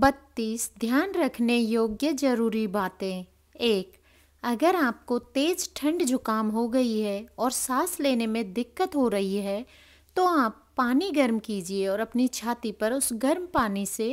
बत्तीस ध्यान रखने योग्य जरूरी बातें एक अगर आपको तेज ठंड जुकाम हो गई है और सांस लेने में दिक्कत हो रही है तो आप पानी गर्म कीजिए और अपनी छाती पर उस गर्म पानी से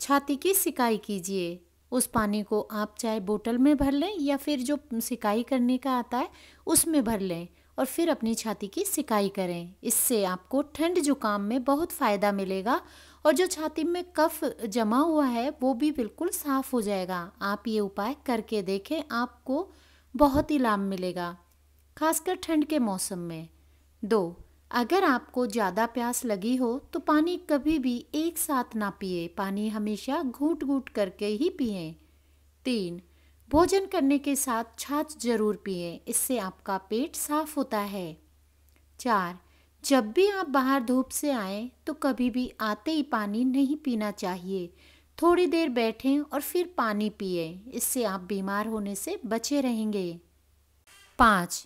छाती की सिकाई कीजिए उस पानी को आप चाहे बोतल में भर लें या फिर जो सिकाई करने का आता है उसमें भर लें और फिर अपनी छाती की सिकाई करें इससे आपको ठंड जुकाम में बहुत फ़ायदा मिलेगा और जो छाती में कफ जमा हुआ है वो भी बिल्कुल साफ हो जाएगा आप ये उपाय करके देखें आपको बहुत ही लाभ मिलेगा खासकर ठंड के मौसम में दो अगर आपको ज़्यादा प्यास लगी हो तो पानी कभी भी एक साथ ना पिए पानी हमेशा घूट घूट करके ही पिए तीन भोजन करने के साथ छाछ जरूर पिए इससे आपका पेट साफ होता है चार जब भी आप बाहर धूप से आए तो कभी भी आते ही पानी नहीं पीना चाहिए थोड़ी देर बैठें और फिर पानी पिए इससे आप बीमार होने से बचे रहेंगे पाँच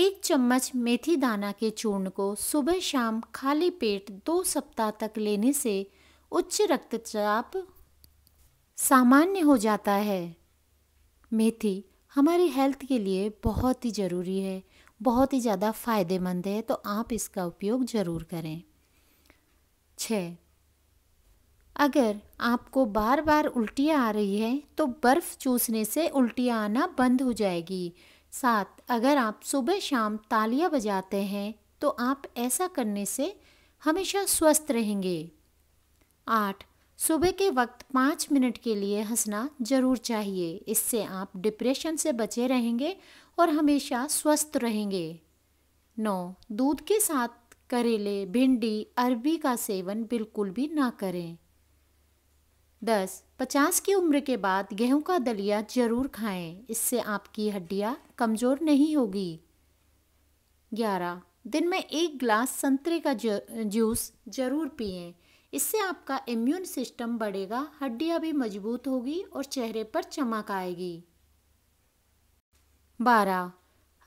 एक चम्मच मेथी दाना के चूर्ण को सुबह शाम खाली पेट दो सप्ताह तक लेने से उच्च रक्तचाप सामान्य हो जाता है मेथी हमारी हेल्थ के लिए बहुत ही ज़रूरी है बहुत ही ज़्यादा फ़ायदेमंद है तो आप इसका उपयोग ज़रूर करें छ अगर आपको बार बार उल्टियाँ आ रही हैं तो बर्फ़ चूसने से उल्टियाँ आना बंद हो जाएगी सात अगर आप सुबह शाम तालियाँ बजाते हैं तो आप ऐसा करने से हमेशा स्वस्थ रहेंगे आठ सुबह के वक्त पाँच मिनट के लिए हंसना ज़रूर चाहिए इससे आप डिप्रेशन से बचे रहेंगे और हमेशा स्वस्थ रहेंगे नौ दूध के साथ करेले भिंडी अरबी का सेवन बिल्कुल भी ना करें दस पचास की उम्र के बाद गेहूं का दलिया ज़रूर खाएं इससे आपकी हड्डियां कमज़ोर नहीं होगी ग्यारह दिन में एक ग्लास संतरे का जूस ज़रूर पिएं इससे आपका इम्यून सिस्टम बढ़ेगा हड्डियां भी मजबूत होगी और चेहरे पर चमक आएगी बारह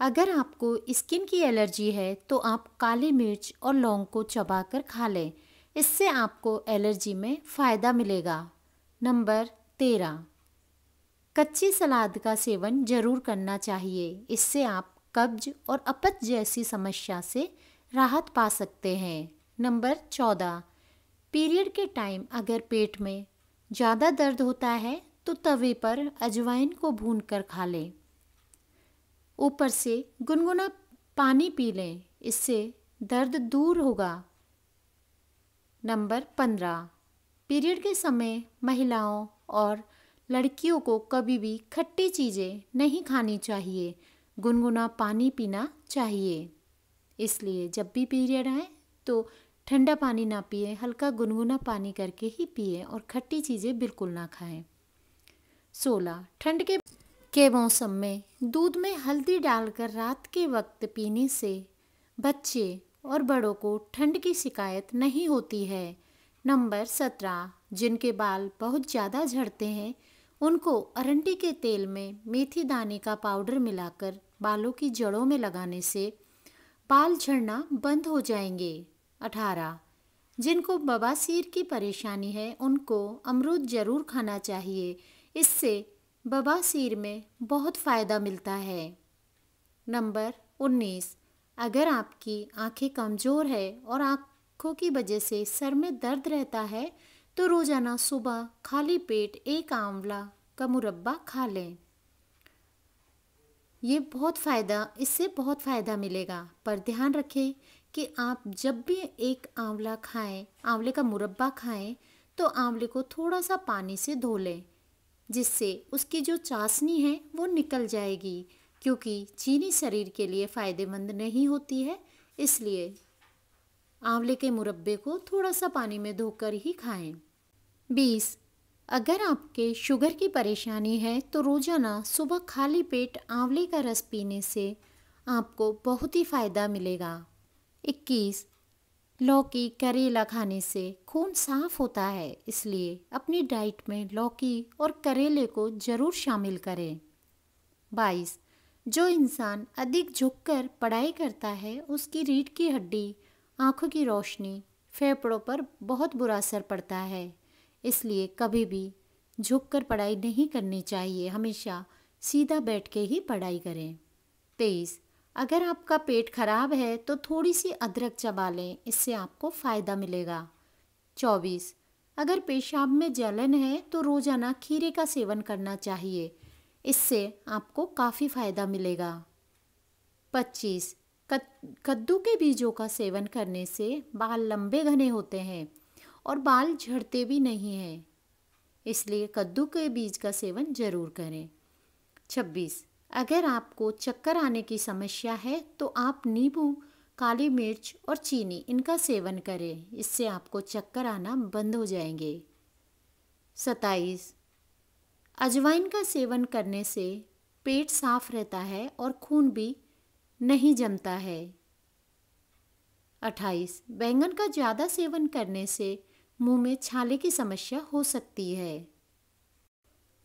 अगर आपको स्किन की एलर्जी है तो आप काली मिर्च और लौंग को चबाकर खा लें इससे आपको एलर्जी में फ़ायदा मिलेगा नंबर तेरह कच्ची सलाद का सेवन ज़रूर करना चाहिए इससे आप कब्ज और अपच जैसी समस्या से राहत पा सकते हैं नंबर चौदह पीरियड के टाइम अगर पेट में ज़्यादा दर्द होता है तो तवे पर अजवाइन को भून कर खा लें ऊपर से गुनगुना पानी पी लें इससे दर्द दूर होगा नंबर पंद्रह पीरियड के समय महिलाओं और लड़कियों को कभी भी खट्टी चीज़ें नहीं खानी चाहिए गुनगुना पानी पीना चाहिए इसलिए जब भी पीरियड आए तो ठंडा पानी ना पिए हल्का गुनगुना पानी करके ही पिए और खट्टी चीज़ें बिल्कुल ना खाएं सोलह ठंड के के मौसम में दूध में हल्दी डालकर रात के वक्त पीने से बच्चे और बड़ों को ठंड की शिकायत नहीं होती है नंबर सत्रह जिनके बाल बहुत ज़्यादा झड़ते हैं उनको अरंडी के तेल में मेथी दाने का पाउडर मिलाकर बालों की जड़ों में लगाने से बाल झड़ना बंद हो जाएंगे अठारह जिनको बबासीर की परेशानी है उनको अमरूद जरूर खाना चाहिए इससे बबासीर में बहुत फ़ायदा मिलता है नंबर उन्नीस अगर आपकी आंखें कमज़ोर है और आँखों की वजह से सर में दर्द रहता है तो रोज़ाना सुबह खाली पेट एक आंवला का मुरब्बा खा लें ये बहुत फ़ायदा इससे बहुत फ़ायदा मिलेगा पर ध्यान रखें कि आप जब भी एक आंवला खाएं आंवले का मुरब्बा खाएं तो आंवले को थोड़ा सा पानी से धो लें जिससे उसकी जो चाशनी है वो निकल जाएगी क्योंकि चीनी शरीर के लिए फ़ायदेमंद नहीं होती है इसलिए आंवले के मुरब्बे को थोड़ा सा पानी में धोकर ही खाएं। बीस अगर आपके शुगर की परेशानी है तो रोज़ाना सुबह खाली पेट आंवले का रस पीने से आपको बहुत ही फ़ायदा मिलेगा इक्कीस लौकी करेला खाने से खून साफ होता है इसलिए अपनी डाइट में लौकी और करेले को ज़रूर शामिल करें बाईस जो इंसान अधिक झुककर पढ़ाई करता है उसकी रीढ़ की हड्डी आँखों की रोशनी फेफड़ों पर बहुत बुरा असर पड़ता है इसलिए कभी भी झुककर पढ़ाई नहीं करनी चाहिए हमेशा सीधा बैठ के ही पढ़ाई करें तेईस अगर आपका पेट खराब है तो थोड़ी सी अदरक चबा लें इससे आपको फ़ायदा मिलेगा चौबीस अगर पेशाब में जलन है तो रोज़ाना खीरे का सेवन करना चाहिए इससे आपको काफ़ी फ़ायदा मिलेगा पच्चीस कद्दू के बीजों का सेवन करने से बाल लंबे घने होते हैं और बाल झड़ते भी नहीं हैं इसलिए कद्दू के बीज का सेवन ज़रूर करें छब्बीस अगर आपको चक्कर आने की समस्या है तो आप नींबू काली मिर्च और चीनी इनका सेवन करें इससे आपको चक्कर आना बंद हो जाएंगे सताइस अजवाइन का सेवन करने से पेट साफ रहता है और खून भी नहीं जमता है अट्ठाईस बैंगन का ज़्यादा सेवन करने से मुंह में छाले की समस्या हो सकती है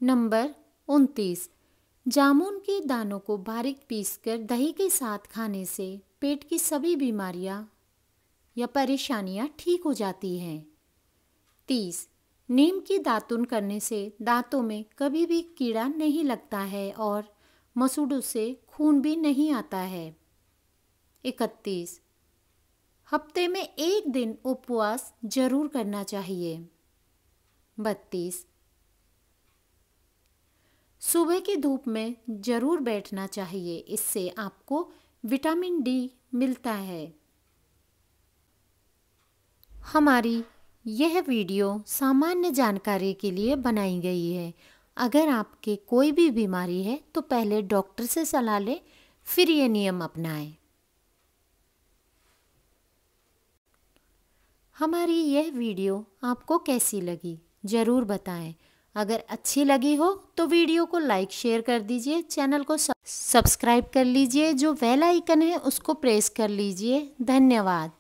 नंबर उनतीस जामुन के दानों को बारीक पीसकर दही के साथ खाने से पेट की सभी बीमारियां या परेशानियां ठीक हो जाती हैं तीस नीम की दातुन करने से दांतों में कभी भी कीड़ा नहीं लगता है और मसूड़ों से खून भी नहीं आता है इकतीस हफ्ते में एक दिन उपवास जरूर करना चाहिए बत्तीस सुबह की धूप में ज़रूर बैठना चाहिए इससे आपको विटामिन डी मिलता है हमारी यह वीडियो सामान्य जानकारी के लिए बनाई गई है अगर आपके कोई भी बीमारी है तो पहले डॉक्टर से सलाह लें फिर ये नियम अपनाएं हमारी यह वीडियो आपको कैसी लगी ज़रूर बताएं अगर अच्छी लगी हो तो वीडियो को लाइक शेयर कर दीजिए चैनल को सब्सक्राइब कर लीजिए जो वेल आइकन है उसको प्रेस कर लीजिए धन्यवाद